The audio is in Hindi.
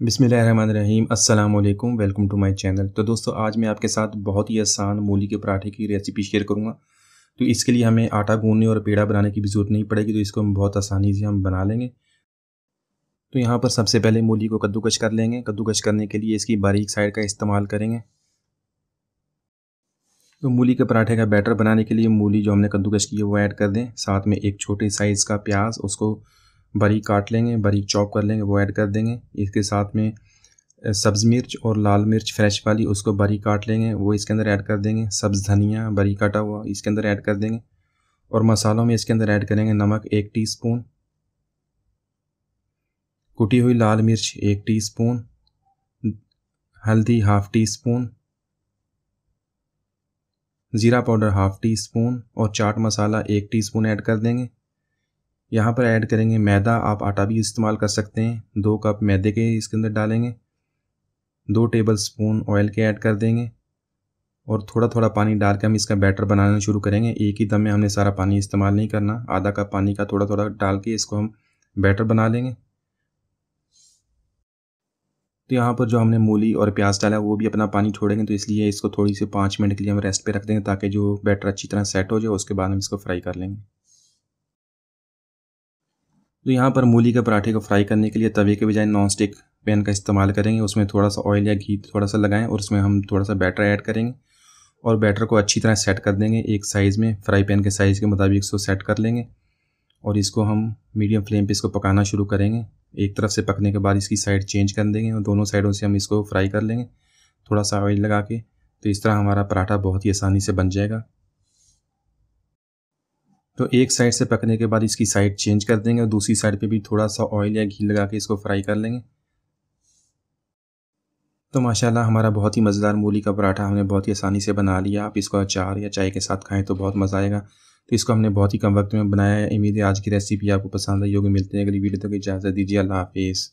बिसमीम अस्सलाम वालेकुम वेलकम टू माय चैनल तो दोस्तों आज मैं आपके साथ बहुत ही आसान मूली के पराठे की रेसिपी शेयर करूंगा तो इसके लिए हमें आटा गूंदने और पेड़ा बनाने की भी ज़रूरत नहीं पड़ेगी तो इसको हम बहुत आसानी से हम बना लेंगे तो यहाँ पर सबसे पहले मूली को कद्दूकश कर लेंगे कद्दूकश करने के लिए इसकी बारीक साइड का इस्तेमाल करेंगे तो मूली के पराठे का बैटर बनाने के लिए मूली जो हमने कद्दूकश की है वो ऐड कर दें साथ में एक छोटे साइज़ का प्याज उसको बारीक काट लेंगे बारीक चॉप कर लेंगे वो ऐड कर देंगे इसके साथ में सब्ज़ मिर्च और लाल मिर्च फ्रेश वाली उसको बारीक काट लेंगे वो इसके अंदर ऐड कर देंगे सब्ज़ धनिया बारीक काटा हुआ इसके अंदर ऐड कर देंगे और मसालों में इसके अंदर ऐड करेंगे नमक एक टीस्पून कुटी हुई लाल मिर्च एक टीस्पून हल्दी हाफ़ टी स्पून ज़ीरा पाउडर हाफ़ टी स्पून और चाट मसाला एक टीस्पून ऐड कर देंगे यहाँ पर ऐड करेंगे मैदा आप आटा भी इस्तेमाल कर सकते हैं दो कप मैदे के इसके अंदर डालेंगे दो टेबल स्पून ऑयल के ऐड कर देंगे और थोड़ा थोड़ा पानी डाल के हम इसका बैटर बनाना शुरू करेंगे एक ही दम में हमने सारा पानी इस्तेमाल नहीं करना आधा कप पानी का थोड़ा थोड़ा डाल के इसको हम बैटर बना लेंगे तो यहाँ पर जो हमने मूली और प्याज डाला है वो भी अपना पानी छोड़ेंगे तो इसलिए इसको थोड़ी सी पाँच मिनट के लिए हम रेस्ट पे रख देंगे ताकि जो बैटर अच्छी तरह सेट हो जाए उसके बाद हम इसको फ्राई कर लेंगे तो यहाँ पर मूली के पराठे को फ्राई करने के लिए तवे के बजाय नॉन स्टिक पैन का इस्तेमाल करेंगे उसमें थोड़ा सा ऑयल या घी थोड़ा सा लगाएं और उसमें हम थोड़ा सा बैटर ऐड करेंगे और बैटर को अच्छी तरह सेट कर देंगे एक साइज़ में फ्राई पैन के साइज़ के मुताबिक इसको सेट कर लेंगे और इसको हम मीडियम फ्लेम पर इसको पकाना शुरू करेंगे एक तरफ से पकने के बाद इसकी साइड चेंज कर देंगे और दोनों साइडों से हम इसको फ्राई कर लेंगे थोड़ा सा ऑयल लगा के तो इस तरह हमारा पराठा बहुत ही आसानी से बन जाएगा तो एक साइड से पकने के बाद इसकी साइड चेंज कर देंगे और दूसरी साइड पे भी थोड़ा सा ऑयल या घी लगा के इसको फ्राई कर लेंगे तो माशाल्लाह हमारा बहुत ही मज़ेदार मूली का पराठा हमने बहुत ही आसानी से बना लिया आप इसको अचार या चाय के साथ खाएं तो बहुत मज़ा आएगा तो इसको हमने बहुत ही कम वक्त में बनाया है उम्मीद है आज की रेसिपी आपको पसंद आई होगी मिलते हैं अगली वीडियो तक इजाज़त दीजिए अल्लाह हाफिज़